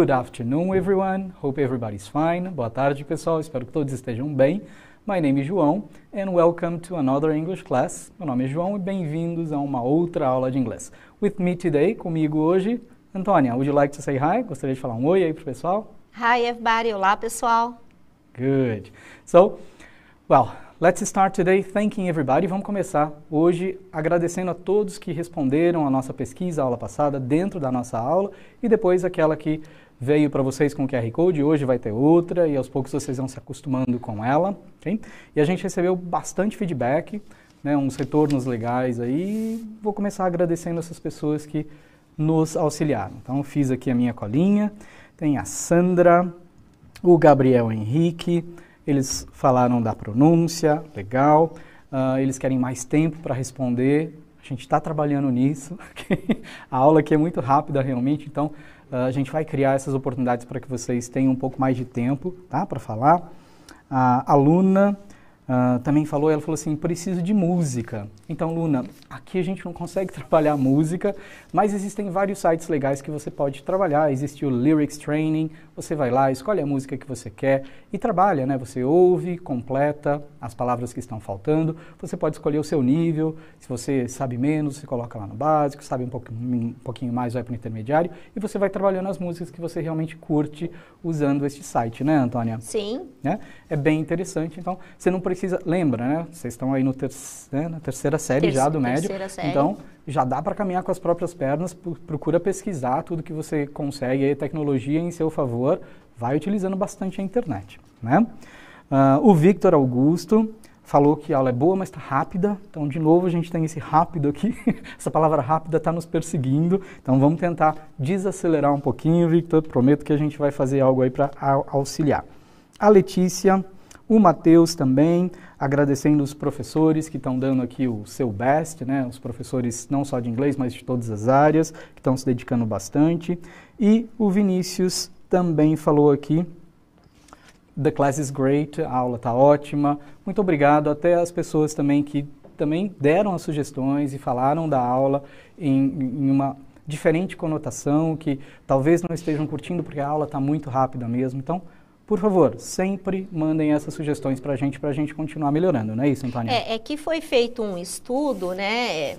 Good afternoon, everyone. Hope everybody's fine. Boa tarde, pessoal. Espero que todos estejam bem. My name is João and welcome to another English class. Meu nome é João e bem-vindos a uma outra aula de inglês. With me today, comigo hoje, Antônia. Would you like to say hi? Gostaria de falar um oi aí pro pessoal? Hi, everybody. Olá, pessoal. Good. So, well, Let's start today thanking everybody. Vamos começar hoje agradecendo a todos que responderam a nossa pesquisa a aula passada dentro da nossa aula e depois aquela que veio para vocês com o QR Code, hoje vai ter outra e aos poucos vocês vão se acostumando com ela. Okay? E a gente recebeu bastante feedback, né, uns retornos legais aí. Vou começar agradecendo essas pessoas que nos auxiliaram. Então, fiz aqui a minha colinha, tem a Sandra, o Gabriel Henrique, eles falaram da pronúncia, legal. Uh, eles querem mais tempo para responder. A gente está trabalhando nisso. a aula aqui é muito rápida realmente, então ah, a gente vai criar essas oportunidades para que vocês tenham um pouco mais de tempo tá, para falar. A aluna uh, também falou, ela falou assim, preciso de música. Então, Luna, aqui a gente não consegue trabalhar música, mas existem vários sites legais que você pode trabalhar. Existe o Lyrics Training, você vai lá, escolhe a música que você quer e trabalha, né? Você ouve, completa as palavras que estão faltando. Você pode escolher o seu nível. Se você sabe menos, você coloca lá no básico. Sabe um pouquinho, um pouquinho mais, vai para o intermediário. E você vai trabalhando as músicas que você realmente curte usando este site, né, Antônia? Sim. Né? É bem interessante. Então, você não precisa... Lembra, né? Vocês estão aí no ter, né, na terceira série Terce, já do médio. Terceira série. Então, já dá para caminhar com as próprias pernas, procura pesquisar tudo que você consegue, aí, tecnologia em seu favor, vai utilizando bastante a internet. Né? Uh, o Victor Augusto falou que a aula é boa, mas está rápida, então de novo a gente tem esse rápido aqui, essa palavra rápida está nos perseguindo, então vamos tentar desacelerar um pouquinho, Victor, prometo que a gente vai fazer algo aí para auxiliar. A Letícia o Matheus também, agradecendo os professores que estão dando aqui o seu best, né? Os professores não só de inglês, mas de todas as áreas, que estão se dedicando bastante. E o Vinícius também falou aqui The class is great, a aula está ótima. Muito obrigado até as pessoas também que também deram as sugestões e falaram da aula em, em uma diferente conotação que talvez não estejam curtindo porque a aula está muito rápida mesmo. Então, por favor, sempre mandem essas sugestões para a gente, para a gente continuar melhorando, não é isso, Antônia? É, é que foi feito um estudo, né?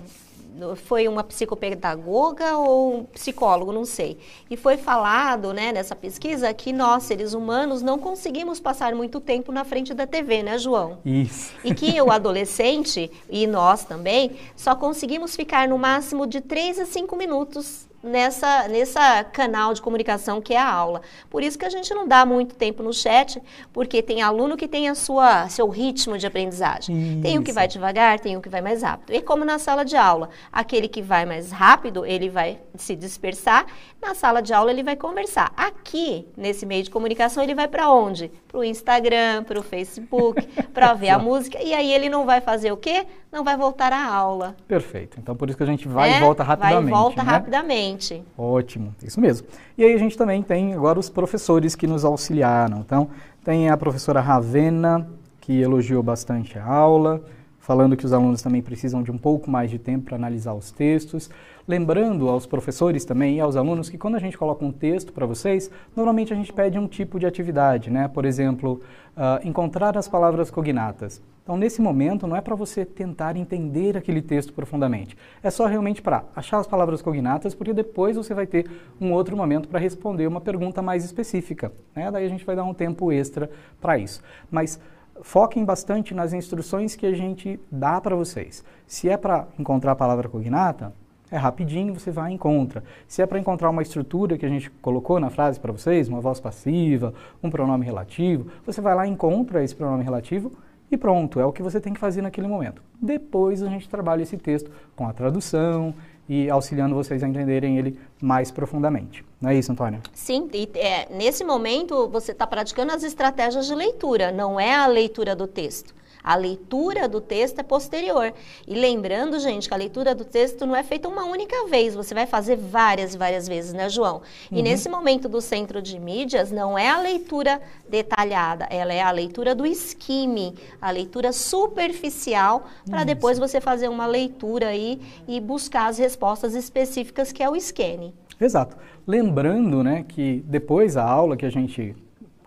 foi uma psicopedagoga ou um psicólogo, não sei. E foi falado, né, nessa pesquisa que nós, seres humanos, não conseguimos passar muito tempo na frente da TV, né, João? Isso. E que o adolescente e nós também só conseguimos ficar no máximo de 3 a 5 minutos nessa, nessa canal de comunicação que é a aula. Por isso que a gente não dá muito tempo no chat, porque tem aluno que tem a sua seu ritmo de aprendizagem. Isso. Tem o que vai devagar, tem o que vai mais rápido. E como na sala de aula, aquele que vai mais rápido, ele vai se dispersar na sala de aula ele vai conversar. Aqui, nesse meio de comunicação, ele vai para onde? Para o Instagram, para o Facebook, para ver a música. E aí ele não vai fazer o quê? Não vai voltar à aula. Perfeito. Então por isso que a gente vai é? e volta rapidamente. Vai e volta né? rapidamente. Ótimo, isso mesmo. E aí a gente também tem agora os professores que nos auxiliaram. Então tem a professora Ravena, que elogiou bastante a aula falando que os alunos também precisam de um pouco mais de tempo para analisar os textos. Lembrando aos professores também e aos alunos que quando a gente coloca um texto para vocês, normalmente a gente pede um tipo de atividade, né? Por exemplo, uh, encontrar as palavras cognatas. Então, nesse momento, não é para você tentar entender aquele texto profundamente. É só realmente para achar as palavras cognatas, porque depois você vai ter um outro momento para responder uma pergunta mais específica. Né? Daí a gente vai dar um tempo extra para isso. Mas foquem bastante nas instruções que a gente dá para vocês. Se é para encontrar a palavra cognata, é rapidinho, você vai e encontra. Se é para encontrar uma estrutura que a gente colocou na frase para vocês, uma voz passiva, um pronome relativo, você vai lá e encontra esse pronome relativo e pronto, é o que você tem que fazer naquele momento. Depois a gente trabalha esse texto com a tradução e auxiliando vocês a entenderem ele mais profundamente. Não é isso, Antônio? Sim, e é, nesse momento você está praticando as estratégias de leitura, não é a leitura do texto. A leitura do texto é posterior. E lembrando, gente, que a leitura do texto não é feita uma única vez, você vai fazer várias e várias vezes, né, João? E uhum. nesse momento do centro de mídias, não é a leitura detalhada, ela é a leitura do esquime, a leitura superficial, para depois você fazer uma leitura aí e buscar as respostas específicas, que é o scanning. Exato. Lembrando né, que depois a aula que a gente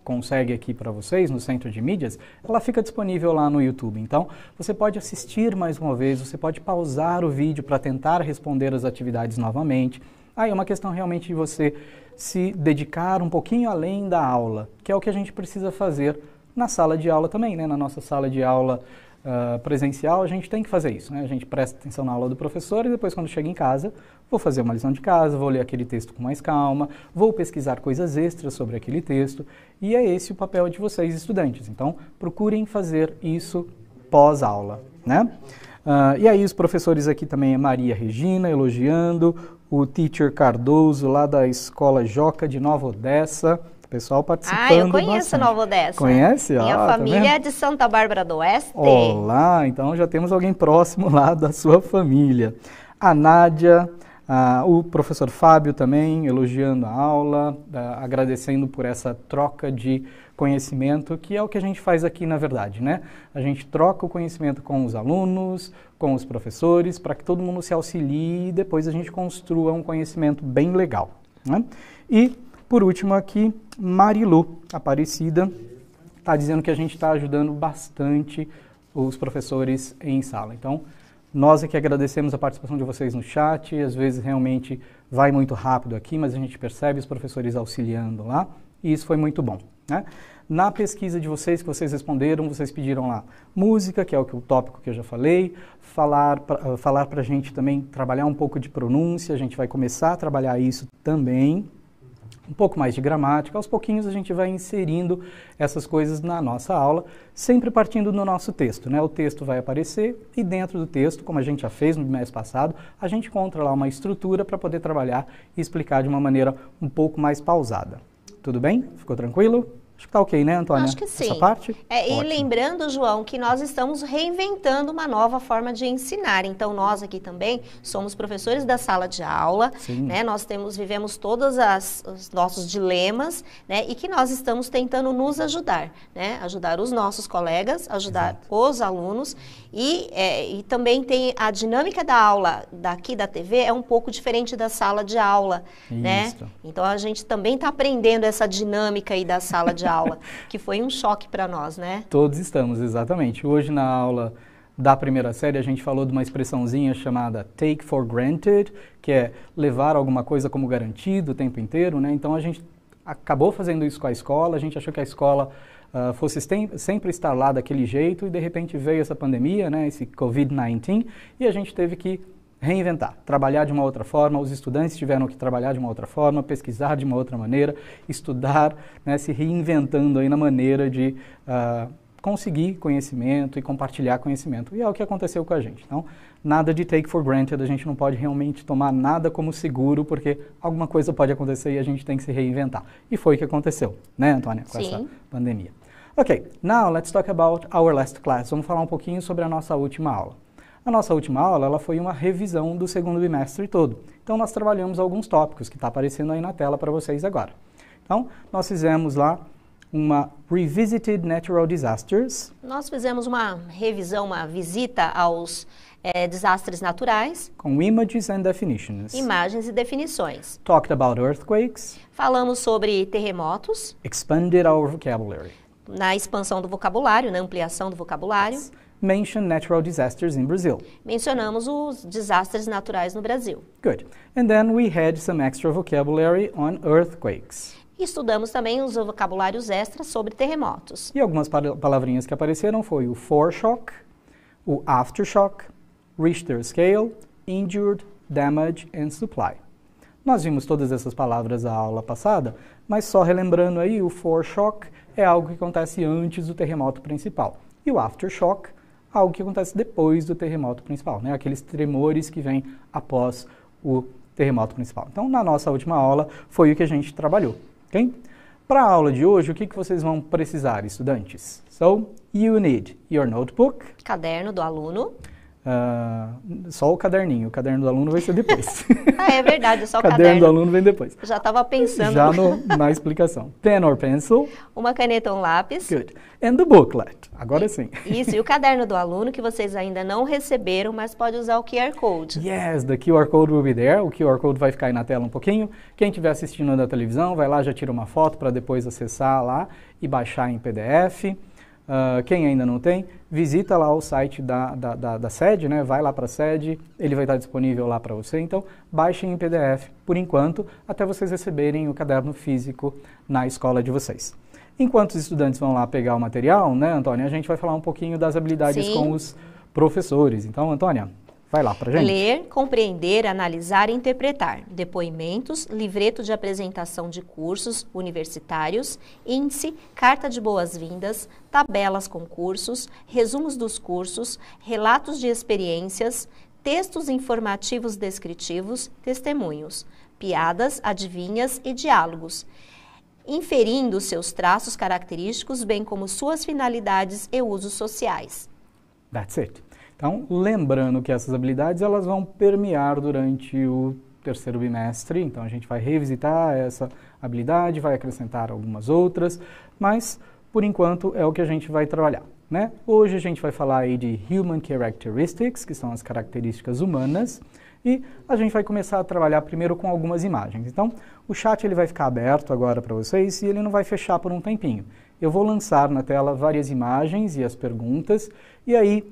consegue aqui para vocês no centro de mídias, ela fica disponível lá no YouTube. Então, você pode assistir mais uma vez, você pode pausar o vídeo para tentar responder as atividades novamente. Aí é uma questão realmente de você se dedicar um pouquinho além da aula, que é o que a gente precisa fazer na sala de aula também, né? Na nossa sala de aula uh, presencial, a gente tem que fazer isso, né? A gente presta atenção na aula do professor e depois, quando chega em casa, Vou fazer uma lição de casa, vou ler aquele texto com mais calma, vou pesquisar coisas extras sobre aquele texto, e é esse o papel de vocês, estudantes. Então, procurem fazer isso pós-aula, né? Uh, e aí os professores aqui também a Maria Regina elogiando, o teacher Cardoso lá da Escola Joca de Nova Odessa, pessoal participando. Ah, eu conheço bastante. Nova Odessa. Conhece? Minha ah, tá família tá é de Santa Bárbara do Oeste. Olá, então já temos alguém próximo lá da sua família. A Nádia, ah, o professor Fábio também elogiando a aula, ah, agradecendo por essa troca de conhecimento, que é o que a gente faz aqui, na verdade, né? A gente troca o conhecimento com os alunos, com os professores, para que todo mundo se auxilie e depois a gente construa um conhecimento bem legal. Né? E, por último aqui, Marilu Aparecida está dizendo que a gente está ajudando bastante os professores em sala. Então, nós é que agradecemos a participação de vocês no chat, às vezes realmente vai muito rápido aqui, mas a gente percebe os professores auxiliando lá, e isso foi muito bom. Né? Na pesquisa de vocês que vocês responderam, vocês pediram lá música, que é o, que, o tópico que eu já falei, falar para ah, falar a gente também, trabalhar um pouco de pronúncia, a gente vai começar a trabalhar isso também, um pouco mais de gramática. Aos pouquinhos a gente vai inserindo essas coisas na nossa aula, sempre partindo do nosso texto. Né? O texto vai aparecer e dentro do texto, como a gente já fez no mês passado, a gente encontra lá uma estrutura para poder trabalhar e explicar de uma maneira um pouco mais pausada. Tudo bem? Ficou tranquilo? Acho que tá ok, né, Antônia? Acho que sim. Essa parte? É, e lembrando, João, que nós estamos reinventando uma nova forma de ensinar. Então, nós aqui também somos professores da sala de aula, sim. né? Nós temos, vivemos todos as, os nossos dilemas, né? E que nós estamos tentando nos ajudar, né? Ajudar os nossos colegas, ajudar Exato. os alunos. E, é, e também tem a dinâmica da aula daqui da TV é um pouco diferente da sala de aula, né? Isso. né? Então, a gente também está aprendendo essa dinâmica aí da sala de aula, que foi um choque para nós, né? Todos estamos, exatamente. Hoje na aula da primeira série a gente falou de uma expressãozinha chamada take for granted, que é levar alguma coisa como garantido o tempo inteiro, né? Então a gente acabou fazendo isso com a escola, a gente achou que a escola Uh, fosse sempre estar lá daquele jeito e de repente veio essa pandemia, né, esse Covid-19, e a gente teve que reinventar, trabalhar de uma outra forma, os estudantes tiveram que trabalhar de uma outra forma, pesquisar de uma outra maneira, estudar, né, se reinventando aí na maneira de uh, conseguir conhecimento e compartilhar conhecimento. E é o que aconteceu com a gente. Então, nada de take for granted, a gente não pode realmente tomar nada como seguro, porque alguma coisa pode acontecer e a gente tem que se reinventar. E foi o que aconteceu, né, Antônia, com Sim. essa pandemia. Ok, now let's talk about our last class. Vamos falar um pouquinho sobre a nossa última aula. A nossa última aula ela foi uma revisão do segundo bimestre todo. Então, nós trabalhamos alguns tópicos que está aparecendo aí na tela para vocês agora. Então, nós fizemos lá uma Revisited Natural Disasters. Nós fizemos uma revisão, uma visita aos é, desastres naturais. Com images and definitions. Imagens e definições. Talked about earthquakes. Falamos sobre terremotos. Expanded our vocabulary. Na expansão do vocabulário, na ampliação do vocabulário. Yes mention natural disasters in Brazil. Mencionamos os desastres naturais no Brasil. Good. And then we had some extra vocabulary on earthquakes. estudamos também os vocabulários extras sobre terremotos. E algumas palavrinhas que apareceram foi o foreshock, o aftershock, Richter scale, injured, damage and supply. Nós vimos todas essas palavras na aula passada, mas só relembrando aí, o foreshock é algo que acontece antes do terremoto principal. E o aftershock algo que acontece depois do terremoto principal, né? aqueles tremores que vêm após o terremoto principal. Então, na nossa última aula, foi o que a gente trabalhou. Okay? Para a aula de hoje, o que, que vocês vão precisar, estudantes? So, you need your notebook. Caderno do aluno. Uh, só o caderninho, o caderno do aluno vai ser depois. ah, é verdade, só o caderno. caderno do aluno vem depois. Já estava pensando. Já no, na explicação. Pen or pencil. Uma caneta ou um lápis. Good. And the booklet. Agora e, sim. Isso, e o caderno do aluno que vocês ainda não receberam, mas pode usar o QR Code. Yes, the QR Code will be there. O QR Code vai ficar aí na tela um pouquinho. Quem estiver assistindo da televisão, vai lá, já tira uma foto para depois acessar lá e baixar em PDF. Uh, quem ainda não tem, visita lá o site da, da, da, da sede, né? vai lá para a sede, ele vai estar disponível lá para você. Então, baixem em PDF por enquanto, até vocês receberem o caderno físico na escola de vocês. Enquanto os estudantes vão lá pegar o material, né, Antônia, a gente vai falar um pouquinho das habilidades Sim. com os professores. Então, Antônia, Vai lá pra gente. Ler, compreender, analisar e interpretar. Depoimentos, livreto de apresentação de cursos universitários, índice, carta de boas-vindas, tabelas com cursos, resumos dos cursos, relatos de experiências, textos informativos descritivos, testemunhos, piadas, adivinhas e diálogos inferindo seus traços característicos, bem como suas finalidades e usos sociais. That's it. Então, lembrando que essas habilidades elas vão permear durante o terceiro bimestre, então a gente vai revisitar essa habilidade, vai acrescentar algumas outras, mas por enquanto é o que a gente vai trabalhar. Né? Hoje a gente vai falar aí de Human Characteristics, que são as características humanas, e a gente vai começar a trabalhar primeiro com algumas imagens. Então, o chat ele vai ficar aberto agora para vocês e ele não vai fechar por um tempinho. Eu vou lançar na tela várias imagens e as perguntas, e aí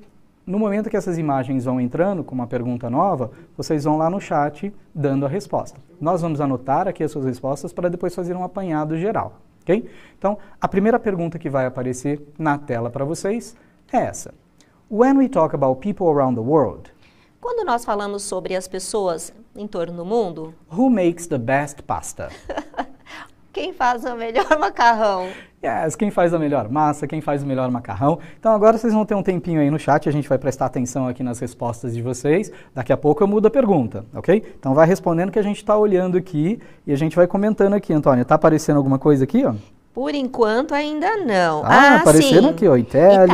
no momento que essas imagens vão entrando com uma pergunta nova, vocês vão lá no chat dando a resposta. Nós vamos anotar aqui as suas respostas para depois fazer um apanhado geral, ok? Então, a primeira pergunta que vai aparecer na tela para vocês é essa. When we talk about people around the world, quando nós falamos sobre as pessoas em torno do mundo, who makes the best pasta? quem faz o melhor macarrão. Yes, quem faz a melhor massa, quem faz o melhor macarrão. Então agora vocês vão ter um tempinho aí no chat, a gente vai prestar atenção aqui nas respostas de vocês. Daqui a pouco eu mudo a pergunta, ok? Então vai respondendo que a gente está olhando aqui e a gente vai comentando aqui, Antônia. está aparecendo alguma coisa aqui, ó? Por enquanto ainda não. Ah, ah aparecendo sim. aqui, ó. Italians.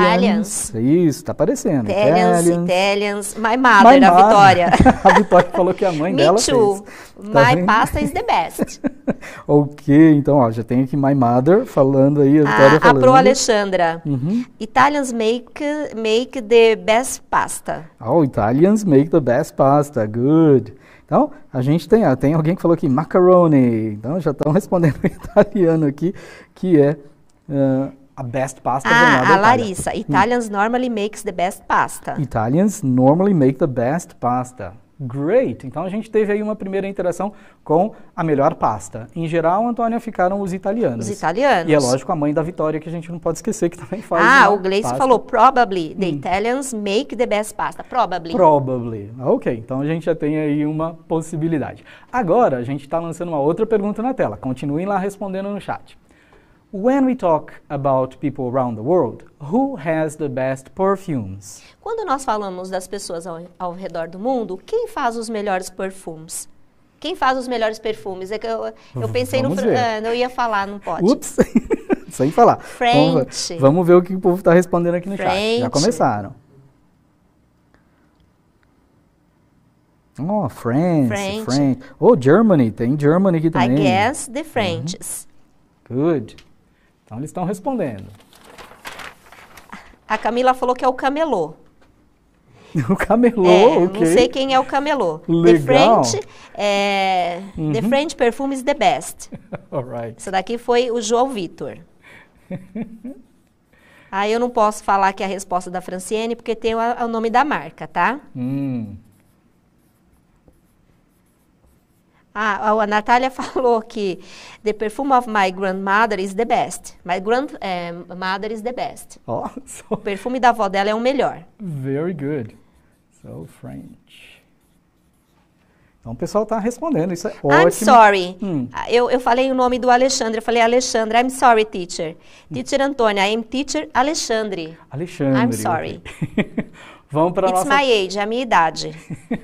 Italians. Isso, tá aparecendo. Italians, Italians. Italians. My mother, My a Vitória. a Vitória falou que a mãe Me dela too. fez. Tá My tá pasta is the best. ok, então ó, já tem aqui My Mother falando aí. A, ah, a, a Pro Alexandra. Uhum. Italians make, make the best pasta. Oh, Italians make the best pasta, good. Então, a gente tem, ó, tem alguém que falou aqui macaroni. Então, já estão respondendo em italiano aqui, que é... Uh, a best pasta ah, a Larissa. Itália. Hum. Italians normally makes the best pasta. Italians normally make the best pasta. Great. Então a gente teve aí uma primeira interação com a melhor pasta. Em geral, Antônia, ficaram os italianos. Os italianos. E é lógico a mãe da Vitória, que a gente não pode esquecer que também faz. Ah, o Gleice pasta. falou probably. The hum. Italians make the best pasta. Probably. Probably. Ok, então a gente já tem aí uma possibilidade. Agora a gente está lançando uma outra pergunta na tela. Continuem lá respondendo no chat. When we talk about people around the world, who has the best perfumes? Quando nós falamos das pessoas ao, ao redor do mundo, quem faz os melhores perfumes? Quem faz os melhores perfumes? É que eu, eu pensei Vamos no. Ah, não ia falar, não pode. Ups! Sem falar. French. Vamos, vamos, ver o que o povo está respondendo aqui no French. chat. Já começaram. Oh, France, French. French. Oh, Germany. Tem Germany aqui também. I guess the French. Uhum. Good. Então eles estão respondendo. A Camila falou que é o camelô. O camelô, é, Não sei quem é o camelô. Legal. The French, é, uhum. The French Perfumes The Best. Alright. Isso daqui foi o João Vitor. Aí ah, eu não posso falar que é a resposta da Franciene, porque tem o, o nome da marca, tá? Hum. Ah, a Natália falou que The Perfume of My Grandmother is the best. My Grandmother eh, is the best. Oh, so o perfume da avó dela é o melhor. Very good. So French. Então o pessoal está respondendo, isso é ótimo. I'm sorry. Hum. Ah, eu, eu falei o nome do Alexandre, eu falei Alexandre, I'm sorry, teacher. Hum. Teacher Antônia, I'm teacher Alexandre. Alexandre. I'm sorry. Vamos para It's nossa... my age, é a minha idade.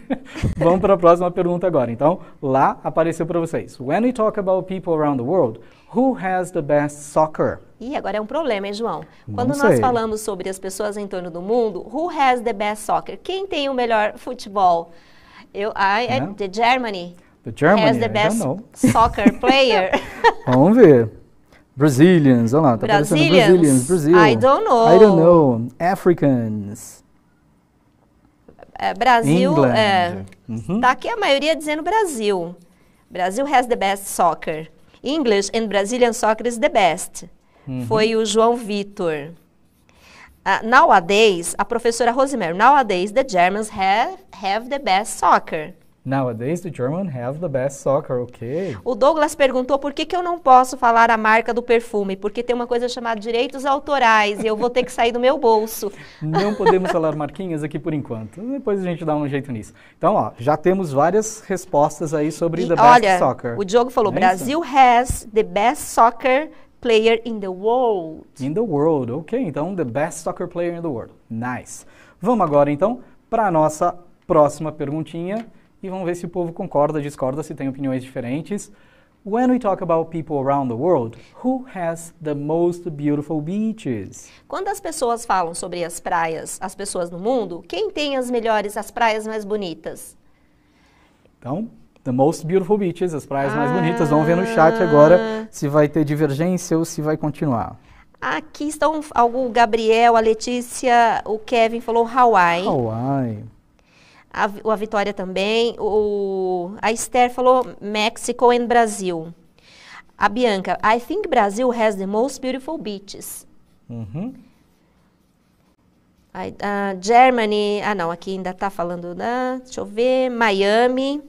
Vamos para a próxima pergunta agora. Então, lá apareceu para vocês. When we talk about people around the world, who has the best soccer? E agora é um problema, hein, João? Quando Não nós falamos sobre as pessoas em torno do mundo, who has the best soccer? Quem tem o melhor futebol? Eu, I, é? the Germany. The Germany has the best soccer player. Vamos ver. Brazilians, olha lá, tá Brazilians. aparecendo Brazilians, I don't know. I don't know. Africans. É, Brasil. É, uhum. Tá aqui a maioria dizendo Brasil. Brasil has the best soccer. English and Brazilian soccer is the best. Uhum. Foi o João Vitor. Uh, nowadays, a professora Rosemary, nowadays the Germans have, have the best soccer. Nowadays the German have the best soccer, ok? O Douglas perguntou por que, que eu não posso falar a marca do perfume, porque tem uma coisa chamada direitos autorais e eu vou ter que sair do meu bolso. Não podemos falar marquinhas aqui por enquanto. Depois a gente dá um jeito nisso. Então, ó, já temos várias respostas aí sobre e the olha, best soccer. O Diogo falou: é Brasil has the best soccer player in the world. In the world, ok. Então, the best soccer player in the world. Nice. Vamos agora então para a nossa próxima perguntinha e vamos ver se o povo concorda, discorda, se tem opiniões diferentes. When we talk about people around the world, who has the most beautiful beaches? Quando as pessoas falam sobre as praias, as pessoas no mundo, quem tem as melhores, as praias mais bonitas? Então, the most beautiful beaches, as praias ah. mais bonitas. Vamos ver no chat ah. agora se vai ter divergência ou se vai continuar. Aqui estão o Gabriel, a Letícia, o Kevin falou Hawaii. Hawaii a, a Vitória também, o, a Esther falou México and Brasil. A Bianca, I think Brazil has the most beautiful beaches. Uhum. Germany, ah não, aqui ainda está falando, da, deixa eu ver, Miami,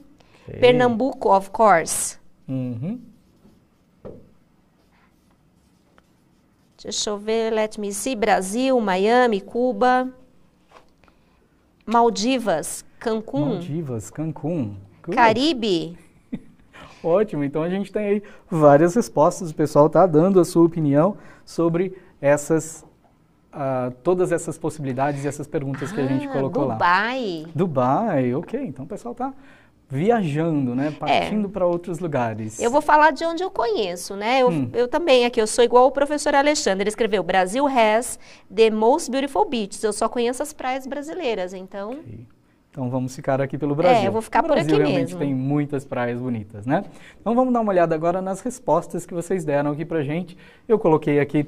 Pernambuco, of course. Uhum. Deixa eu ver, let me see, Brasil, Miami, Cuba, Maldivas, Cancún. Maldivas, Cancún. Caribe. Ótimo, então a gente tem aí várias respostas. O pessoal está dando a sua opinião sobre essas Uh, todas essas possibilidades e essas perguntas ah, que a gente ah, colocou Dubai. lá. Dubai. Dubai, ok. Então o pessoal está viajando, né? É. Partindo é. para outros lugares. Eu vou falar de onde eu conheço, né? Eu, hum. eu também aqui, eu sou igual o professor Alexandre. Ele escreveu Brasil has the most beautiful beaches. Eu só conheço as praias brasileiras, então... Okay. Então vamos ficar aqui pelo é, Brasil. É, eu vou ficar o Brasil por aqui realmente mesmo. tem muitas praias bonitas, né? Então vamos dar uma olhada agora nas respostas que vocês deram aqui pra gente. Eu coloquei aqui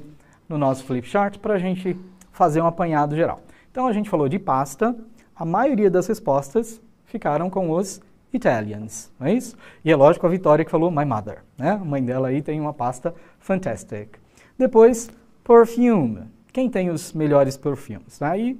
no nosso flip chart pra gente fazer um apanhado geral. Então a gente falou de pasta, a maioria das respostas ficaram com os Italians, não é isso? E é lógico a Vitória que falou My Mother, né? A mãe dela aí tem uma pasta fantastic. Depois, perfume. Quem tem os melhores perfumes? Aí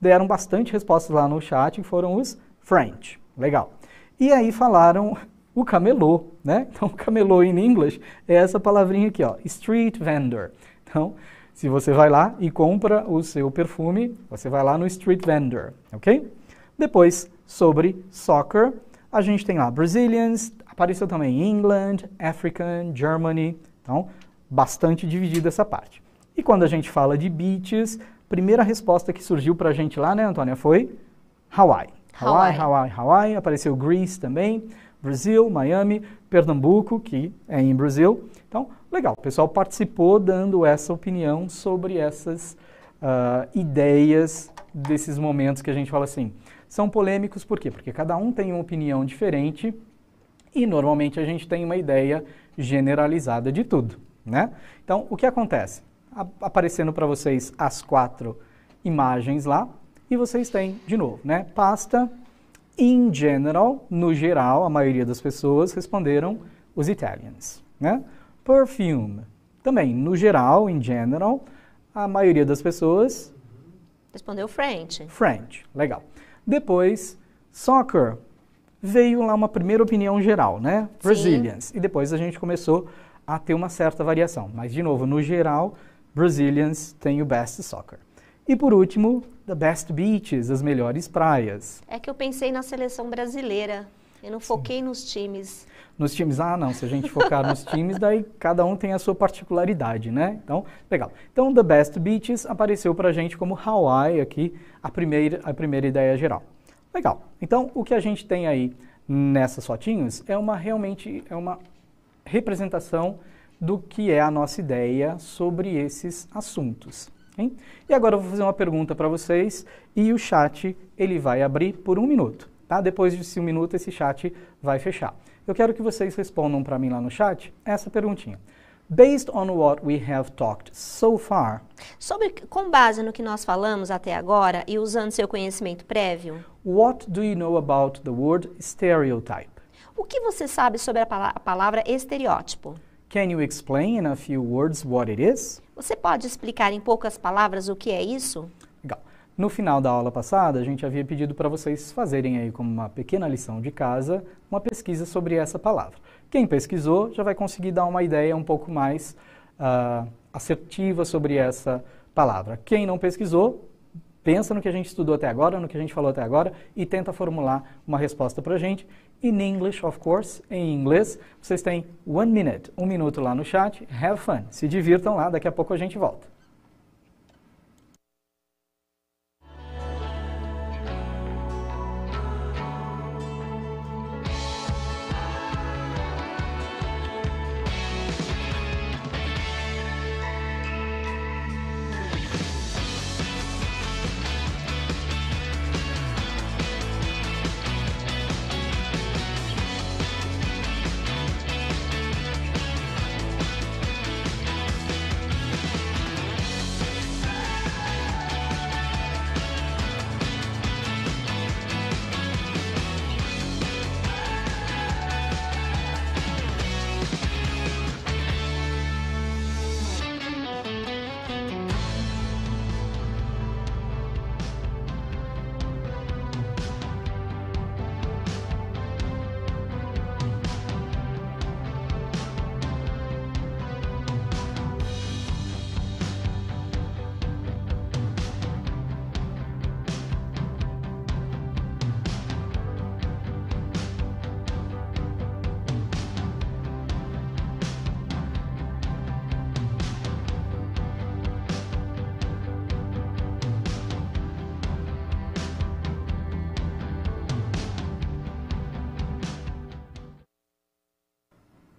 deram bastante respostas lá no chat, que foram os French. Legal. E aí falaram o camelô, né? Então, camelô em inglês é essa palavrinha aqui, ó, street vendor. Então, se você vai lá e compra o seu perfume, você vai lá no street vendor, ok? Depois, sobre soccer, a gente tem lá Brazilians, apareceu também England, African, Germany. Então, bastante dividida essa parte. E quando a gente fala de beaches, primeira resposta que surgiu para a gente lá, né, Antônia, foi Hawaii. Hawaii, Hawaii, Hawaii. Apareceu Greece também, Brasil, Miami, Pernambuco, que é em Brasil. Então, legal, o pessoal participou dando essa opinião sobre essas uh, ideias desses momentos que a gente fala assim. São polêmicos por quê? Porque cada um tem uma opinião diferente e normalmente a gente tem uma ideia generalizada de tudo, né? Então, o que acontece? aparecendo para vocês as quatro imagens lá. E vocês têm, de novo, né? Pasta, in general, no geral, a maioria das pessoas responderam os Italians, né? Perfume, também, no geral, in general, a maioria das pessoas... Respondeu French. French, legal. Depois, soccer, veio lá uma primeira opinião geral, né? Brazilians. E depois a gente começou a ter uma certa variação. Mas, de novo, no geral, Brazilians tem o Best Soccer. E por último, the best beaches, as melhores praias. É que eu pensei na seleção brasileira. Eu não foquei Sim. nos times. Nos times, ah, não. Se a gente focar nos times, daí cada um tem a sua particularidade, né? Então, legal. Então, The Best Beaches apareceu pra gente como Hawaii aqui, a primeira, a primeira ideia geral. Legal. Então, o que a gente tem aí nessas fotinhos é uma realmente, é uma representação do que é a nossa ideia sobre esses assuntos. Hein? E agora eu vou fazer uma pergunta para vocês e o chat ele vai abrir por um minuto. Tá? Depois de um minuto esse chat vai fechar. Eu quero que vocês respondam para mim lá no chat essa perguntinha. Based on what we have talked so far. Sobre com base no que nós falamos até agora e usando seu conhecimento prévio. What do you know about the word stereotype? O que você sabe sobre a, pala a palavra estereótipo? Can you explain in a few words what it is? Você pode explicar em poucas palavras o que é isso? Legal. No final da aula passada, a gente havia pedido para vocês fazerem aí como uma pequena lição de casa, uma pesquisa sobre essa palavra. Quem pesquisou já vai conseguir dar uma ideia um pouco mais uh, assertiva sobre essa palavra. Quem não pesquisou Pensa no que a gente estudou até agora, no que a gente falou até agora e tenta formular uma resposta para a gente. In English, of course, em inglês, vocês têm one minute, um minuto lá no chat. Have fun, se divirtam lá, daqui a pouco a gente volta.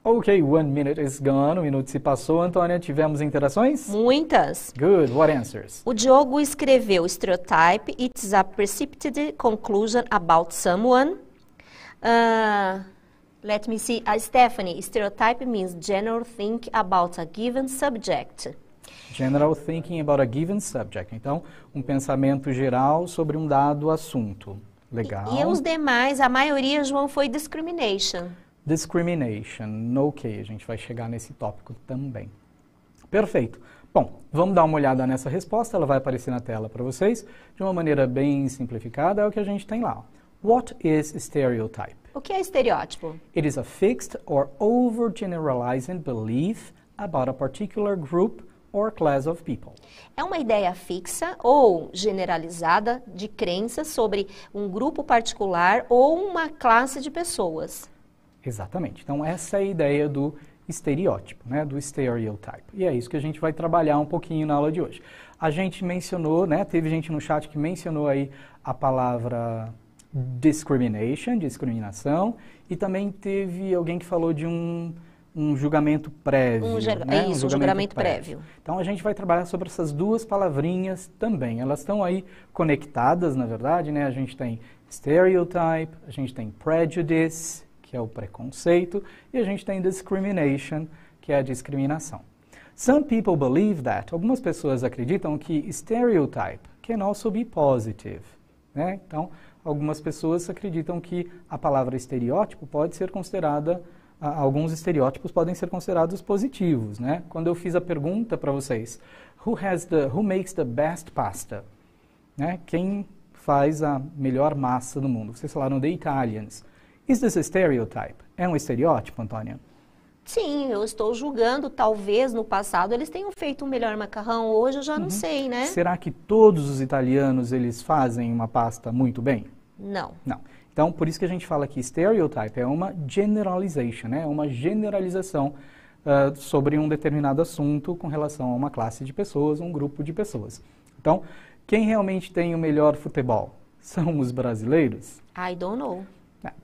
Ok, one minute is gone. Um minuto se passou, Antônia. Tivemos interações? Muitas. Good, what answers? O Diogo escreveu stereotype, it's a precipitated conclusion about someone. Uh, let me see. Uh, Stephanie, stereotype means general think about a given subject. General thinking about a given subject. Então, um pensamento geral sobre um dado assunto. Legal. E, e os demais, a maioria, João, foi discrimination discrimination, ok, a gente vai chegar nesse tópico também. Perfeito. Bom, vamos dar uma olhada nessa resposta, ela vai aparecer na tela para vocês de uma maneira bem simplificada, é o que a gente tem lá. What is stereotype? O que é estereótipo? It is a fixed or overgeneralizing belief about a particular group or class of people. É uma ideia fixa ou generalizada de crença sobre um grupo particular ou uma classe de pessoas. Exatamente. Então, essa é a ideia do estereótipo, né, do stereotype. E é isso que a gente vai trabalhar um pouquinho na aula de hoje. A gente mencionou, né, teve gente no chat que mencionou aí a palavra discrimination, discriminação, e também teve alguém que falou de um, um julgamento prévio. Um, né? isso, um julgamento, julgamento prévio. prévio. Então a gente vai trabalhar sobre essas duas palavrinhas também. Elas estão aí conectadas, na verdade, né? A gente tem stereotype, a gente tem prejudice, que é o preconceito, e a gente tem discrimination, que é a discriminação. Some people believe that, algumas pessoas acreditam que stereotype can also be positive. Né? Então, algumas pessoas acreditam que a palavra estereótipo pode ser considerada alguns estereótipos podem ser considerados positivos, né? Quando eu fiz a pergunta para vocês, who has the who makes the best pasta? Né? Quem faz a melhor massa do mundo? Vocês falaram the Italians. Is this a stereotype? É um estereótipo, Antônia? Sim, eu estou julgando. Talvez no passado eles tenham feito um melhor macarrão. Hoje eu já uhum. não sei, né? Será que todos os italianos eles fazem uma pasta muito bem? Não. Não. Então, por isso que a gente fala que stereotype é uma generalization, né? É uma generalização uh, sobre um determinado assunto com relação a uma classe de pessoas, um grupo de pessoas. Então, quem realmente tem o melhor futebol? São os brasileiros? I don't know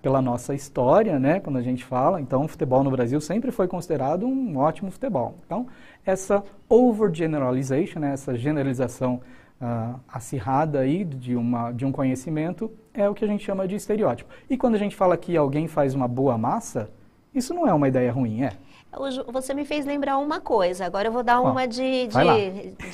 pela nossa história, né, quando a gente fala, então o futebol no Brasil sempre foi considerado um ótimo futebol. Então, essa overgeneralization, né, essa generalização uh, acirrada aí de, uma, de um conhecimento é o que a gente chama de estereótipo. E quando a gente fala que alguém faz uma boa massa, isso não é uma ideia ruim, é? Você me fez lembrar uma coisa, agora eu vou dar Bom, uma de, de, de,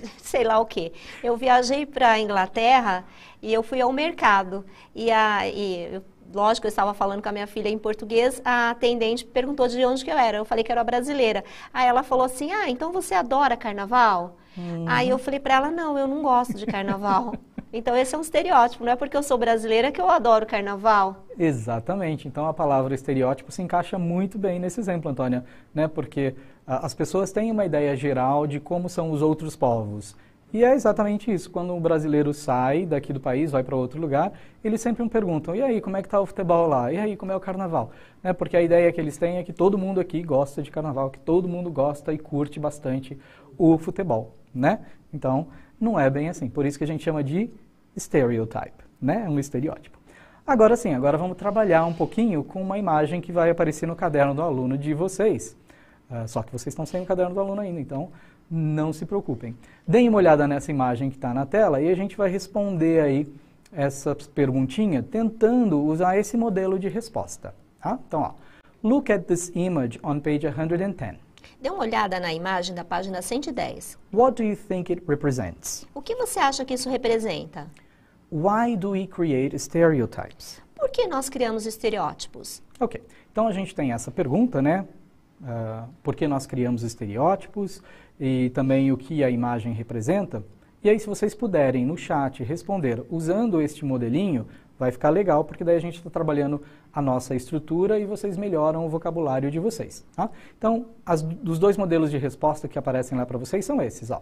de sei lá o que. Eu viajei para a Inglaterra e eu fui ao mercado. E, a, e eu lógico, eu estava falando com a minha filha em português, a atendente perguntou de onde que eu era. Eu falei que era brasileira. Aí ela falou assim: "Ah, então você adora carnaval?" Hum. Aí eu falei para ela: "Não, eu não gosto de carnaval." então esse é um estereótipo, não é porque eu sou brasileira que eu adoro carnaval. Exatamente. Então a palavra estereótipo se encaixa muito bem nesse exemplo, Antônia, né? Porque a, ah, as pessoas têm uma ideia geral de como são os outros povos. E é exatamente isso. Quando um brasileiro sai daqui do país, vai para outro lugar, eles sempre me perguntam: e aí, como é que está o futebol lá? E aí, como é o carnaval? Né? Porque a ideia que eles têm é que todo mundo aqui gosta de carnaval, que todo mundo gosta e curte bastante o futebol, né? Então, não é bem assim. Por isso que a gente chama de stereotype, né? É um estereótipo. Agora sim, agora vamos trabalhar um pouquinho com uma imagem que vai aparecer no caderno do aluno de vocês. Uh, só que vocês estão sem o caderno do aluno ainda, então não se preocupem. Deem uma olhada nessa imagem que está na tela e a gente vai responder aí essa perguntinha tentando usar esse modelo de resposta. Tá? Então, ó, look at this image on page 110. Dê uma olhada na imagem da página 110. What do you think it represents? O que você acha que isso representa? Why do we create stereotypes? Por que nós criamos estereótipos? Ok, então a gente tem essa pergunta, né? Uh, por que nós criamos estereótipos? e também o que a imagem representa. E aí, se vocês puderem no chat responder usando este modelinho, vai ficar legal, porque daí a gente está trabalhando a nossa estrutura e vocês melhoram o vocabulário de vocês. Tá? Então, as, os dois modelos de resposta que aparecem lá para vocês são esses. Ó.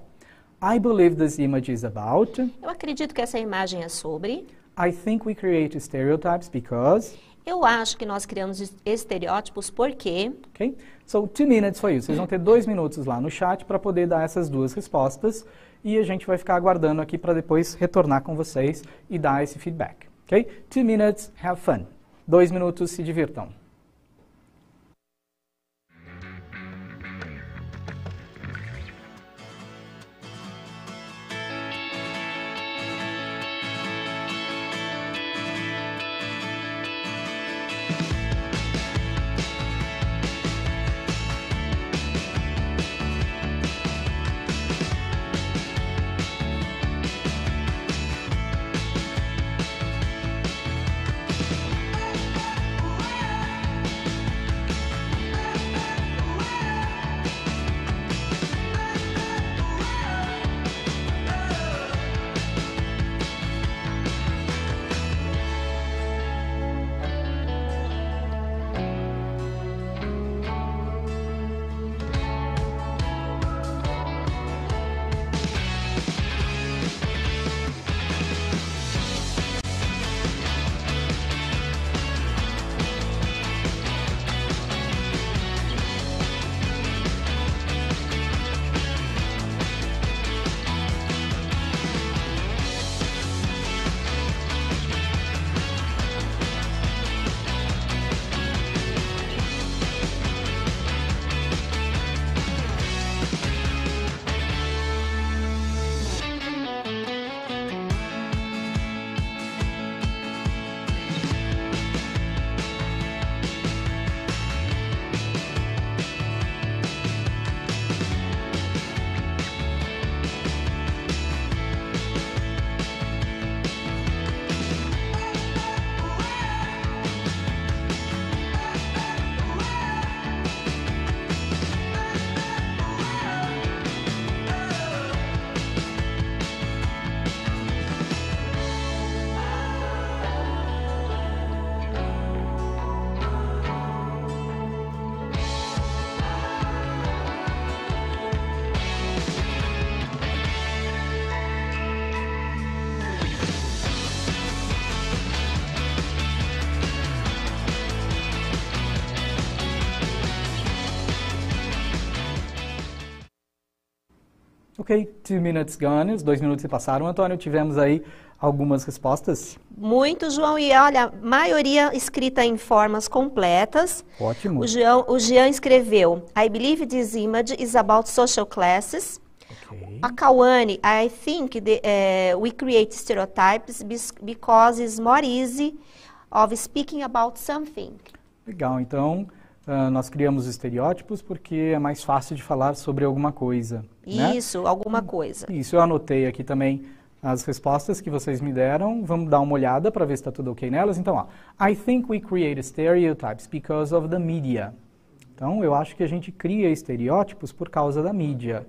I believe this image is about. Eu acredito que essa imagem é sobre. I think we create stereotypes because. Eu acho que nós criamos estereótipos porque. Ok. So, two minutes for you. Vocês vão ter dois minutos lá no chat para poder dar essas duas respostas. E a gente vai ficar aguardando aqui para depois retornar com vocês e dar esse feedback. Ok? Two minutes, have fun. Dois minutos, se divirtam. Ok, two minutes gone, os dois minutos se passaram. Antônio, tivemos aí algumas respostas? Muito, João. E olha, maioria escrita em formas completas. Ótimo. O, Jean, o Jean escreveu, I believe this image is about social classes. Okay. A Kawane, I think the, uh, we create stereotypes because it's more easy of speaking about something. Legal, então uh, nós criamos estereótipos porque é mais fácil de falar sobre alguma coisa. Né? Isso, né? alguma coisa. Isso, eu anotei aqui também as respostas que vocês me deram. Vamos dar uma olhada para ver se está tudo ok nelas. Então, ó, I think we create stereotypes because of the media. Então, eu acho que a gente cria estereótipos por causa da mídia.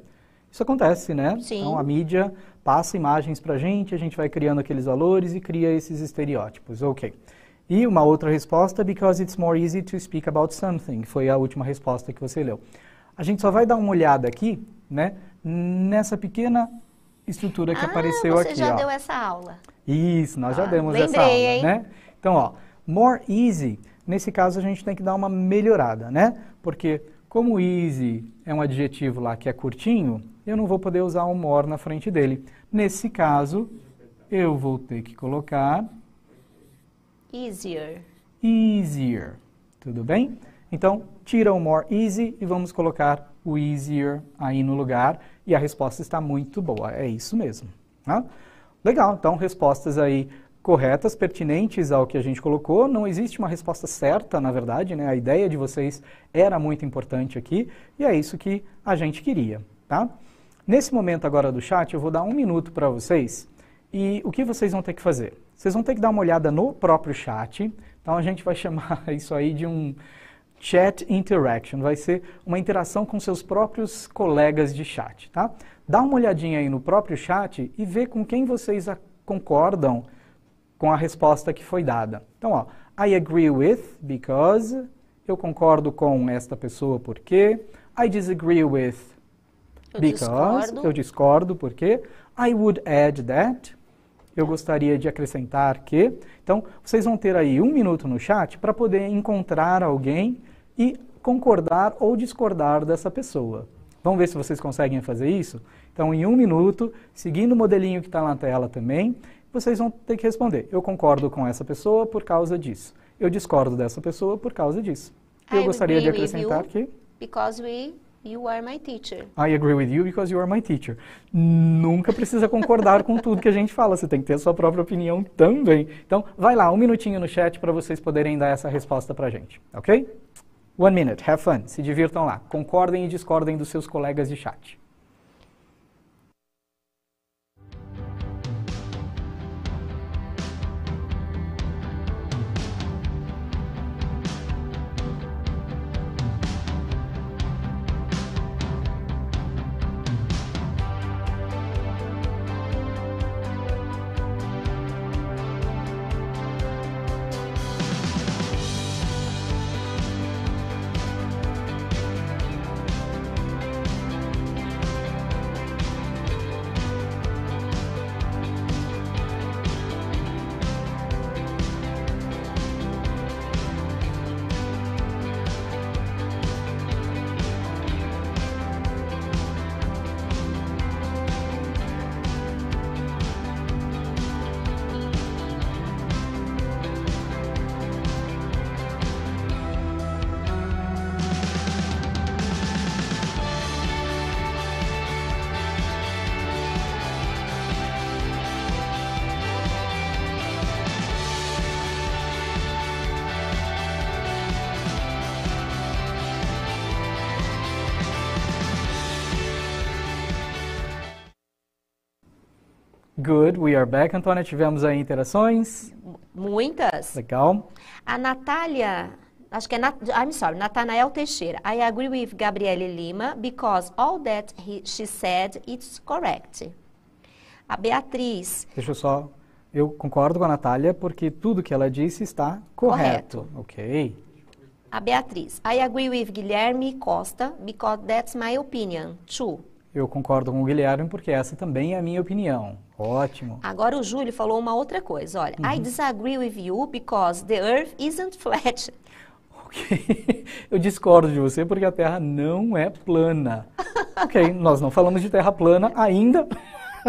Isso acontece, né? Sim. Então, a mídia passa imagens para a gente, a gente vai criando aqueles valores e cria esses estereótipos. Ok. E uma outra resposta, because it's more easy to speak about something, foi a última resposta que você leu. A gente só vai dar uma olhada aqui, né? nessa pequena estrutura que ah, apareceu você aqui. Você já ó. deu essa aula. Isso, nós ah, já demos lembrei, essa aula, hein? né? Então, ó, more easy, nesse caso a gente tem que dar uma melhorada, né? Porque como easy é um adjetivo lá que é curtinho, eu não vou poder usar um more na frente dele. Nesse caso, eu vou ter que colocar easier. Easier. Tudo bem? Então, tira o more easy e vamos colocar o easier aí no lugar. E a resposta está muito boa, é isso mesmo. Né? Legal, então respostas aí corretas, pertinentes ao que a gente colocou. Não existe uma resposta certa, na verdade, né? A ideia de vocês era muito importante aqui e é isso que a gente queria, tá? Nesse momento agora do chat, eu vou dar um minuto para vocês e o que vocês vão ter que fazer? Vocês vão ter que dar uma olhada no próprio chat, então a gente vai chamar isso aí de um chat interaction, vai ser uma interação com seus próprios colegas de chat, tá? Dá uma olhadinha aí no próprio chat e vê com quem vocês concordam com a resposta que foi dada. Então, ó, I agree with because eu concordo com esta pessoa porque I disagree with eu because discordo. eu discordo porque I would add that eu gostaria de acrescentar que. Então, vocês vão ter aí um minuto no chat para poder encontrar alguém e concordar ou discordar dessa pessoa. Vamos ver se vocês conseguem fazer isso? Então, em um minuto, seguindo o modelinho que está na tela também, vocês vão ter que responder. Eu concordo com essa pessoa por causa disso. Eu discordo dessa pessoa por causa disso. Eu I gostaria de acrescentar que. Because we, you are my teacher. I agree with you because you are my teacher. Nunca precisa concordar com tudo que a gente fala. Você tem que ter a sua própria opinião também. Então, vai lá, um minutinho no chat para vocês poderem dar essa resposta para a gente, ok? One Minute, have fun, se divirtam lá, concordem e discordem dos seus colegas de chat. good, we are back. Antônia, tivemos aí interações? Muitas. Legal. A Natália, acho que é, Nat, I'm sorry, Natanael Teixeira. I agree with Gabriele Lima because all that he, she said is correct. A Beatriz. Deixa eu só, eu concordo com a Natália porque tudo que ela disse está correto. correto. Ok. A Beatriz. I agree with Guilherme Costa because that's my opinion too. Eu concordo com o Guilherme, porque essa também é a minha opinião. Ótimo. Agora o Júlio falou uma outra coisa. Olha, uhum. I disagree with you because the earth isn't flat. Ok. Eu discordo de você porque a Terra não é plana. ok, nós não falamos de Terra plana ainda.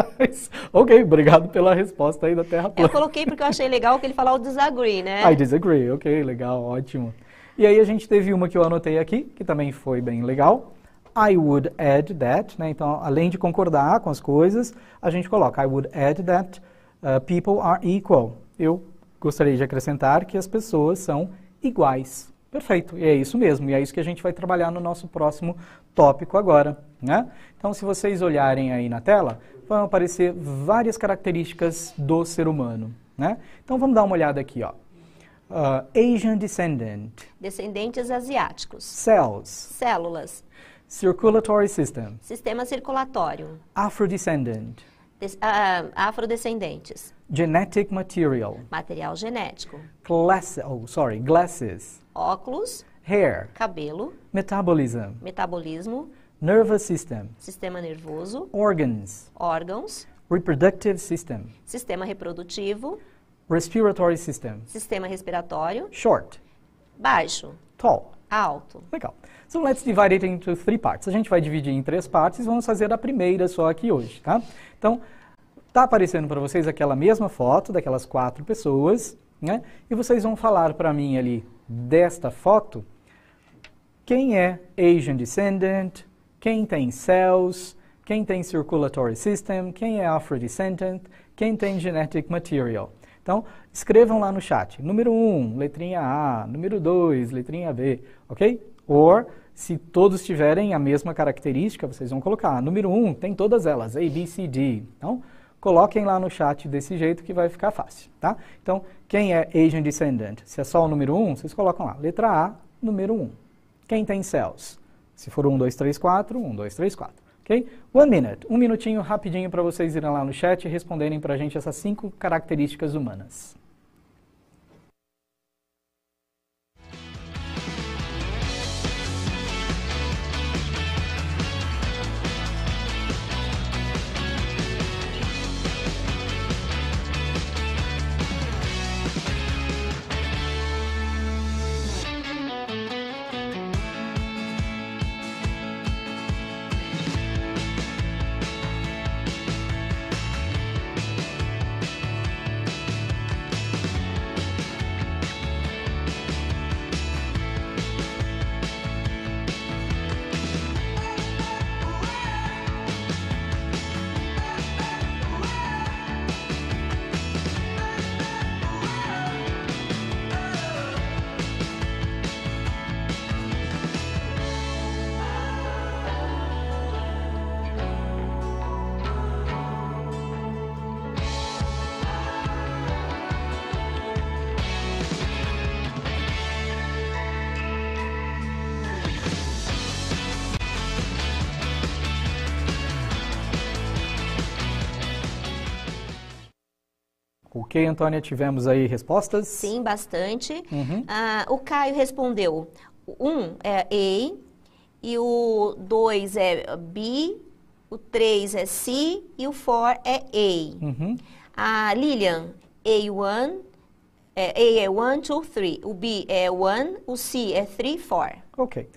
ok, obrigado pela resposta aí da Terra plana. Eu coloquei porque eu achei legal que ele falar o disagree, né? I disagree. Ok, legal, ótimo. E aí a gente teve uma que eu anotei aqui, que também foi bem legal I would add that, né? então além de concordar com as coisas, a gente coloca I would add that uh, people are equal. Eu gostaria de acrescentar que as pessoas são iguais. Perfeito, e é isso mesmo, e é isso que a gente vai trabalhar no nosso próximo tópico agora. Né? Então, se vocês olharem aí na tela, vão aparecer várias características do ser humano. Né? Então, vamos dar uma olhada aqui. Ó. Uh, Asian descendant. Descendentes asiáticos. Cells. Células. Circulatory system. Sistema circulatório. Afrodescendant. Des, uh, afrodescendentes. Genetic material. Material genético. Glass, oh, sorry, glasses. Óculos. Hair. Cabelo. Metabolism. Metabolismo. Nervous system. Sistema nervoso. Organs. Órgãos. Reproductive system. Sistema reprodutivo. Respiratory system. Sistema respiratório. Short. Baixo. Tall. Alto. Legal. So let's divide it into three parts. A gente vai dividir em três partes, e vamos fazer a primeira só aqui hoje, tá? Então, tá aparecendo para vocês aquela mesma foto daquelas quatro pessoas, né? E vocês vão falar para mim ali desta foto quem é Asian descendant, quem tem cells, quem tem circulatory system, quem é descendant, quem tem genetic material. Então, escrevam lá no chat. Número 1, um, letrinha A. Número 2, letrinha B. Ok? Or, se todos tiverem a mesma característica, vocês vão colocar. Número 1, um, tem todas elas, A, B, C, D. Então, coloquem lá no chat desse jeito que vai ficar fácil, tá? Então, quem é Asian Descendant? Se é só o número 1, um, vocês colocam lá, letra A, número 1. Um. Quem tem cells? Se for 1, 2, 3, 4, 1, 2, 3, 4. Ok? One minute, um minutinho rapidinho para vocês irem lá no chat e responderem para a gente essas cinco características humanas. Ok, Antônia, tivemos aí respostas? Sim, bastante. Uhum. Ah, o Caio respondeu: um é A, e o dois é B, o três é C e o four é A. Uhum. A Lilian, A1, é, A é 1, 2, 3. O B é 1, o C é 3, 4. Ok.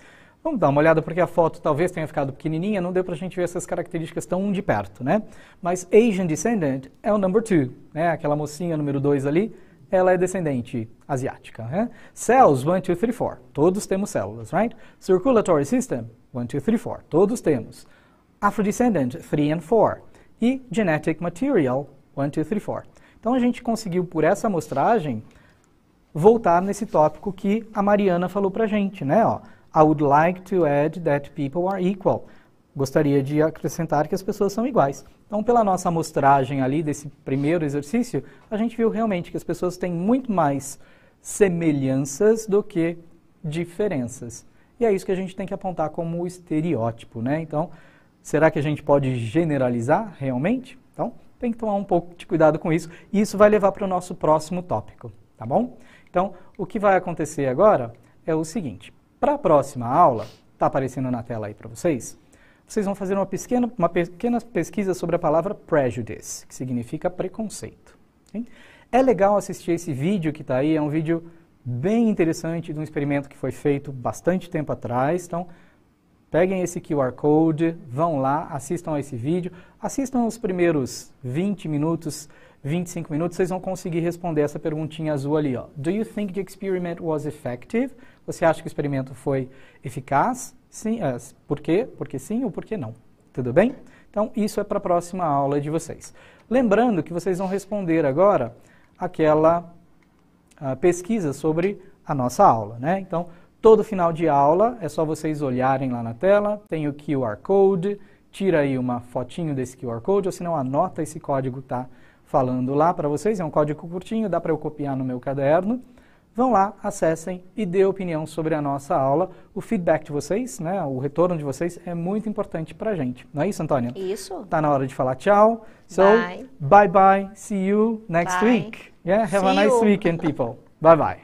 Vamos dar uma olhada porque a foto talvez tenha ficado pequenininha, não deu para a gente ver essas características tão de perto, né? Mas Asian descendant é o number two, né? Aquela mocinha número dois ali, ela é descendente asiática, né? Cells, one, two, three, four. Todos temos células, right? Circulatory system, one, two, three, four. Todos temos. Afrodescendant, three and four. E genetic material, one, two, three, four. Então a gente conseguiu, por essa amostragem, voltar nesse tópico que a Mariana falou para a gente, né? Ó, I would like to add that people are equal. Gostaria de acrescentar que as pessoas são iguais. Então, pela nossa amostragem ali desse primeiro exercício, a gente viu realmente que as pessoas têm muito mais semelhanças do que diferenças. E é isso que a gente tem que apontar como estereótipo, né? Então, será que a gente pode generalizar realmente? Então, tem que tomar um pouco de cuidado com isso. E isso vai levar para o nosso próximo tópico, tá bom? Então, o que vai acontecer agora é o seguinte. Para a próxima aula, está aparecendo na tela aí para vocês, vocês vão fazer uma pequena, uma pequena pesquisa sobre a palavra prejudice, que significa preconceito. Hein? É legal assistir esse vídeo que está aí, é um vídeo bem interessante de um experimento que foi feito bastante tempo atrás. Então, peguem esse QR Code, vão lá, assistam a esse vídeo, assistam os primeiros 20 minutos, 25 minutos, vocês vão conseguir responder essa perguntinha azul ali. Ó. Do you think the experiment was effective? Você acha que o experimento foi eficaz? Sim. É, por quê? Porque sim ou por não? Tudo bem? Então, isso é para a próxima aula de vocês. Lembrando que vocês vão responder agora aquela ah, pesquisa sobre a nossa aula, né? Então, todo final de aula é só vocês olharem lá na tela, tem o QR Code, tira aí uma fotinho desse QR Code, ou se não, anota esse código que está falando lá para vocês. É um código curtinho, dá para eu copiar no meu caderno vão lá, acessem e dê opinião sobre a nossa aula. O feedback de vocês, né, o retorno de vocês é muito importante para a gente. Não é isso, Antônia? Isso. Tá na hora de falar tchau. So, bye bye, bye. see you next bye. week. Yeah, have see a nice you. weekend people. bye bye.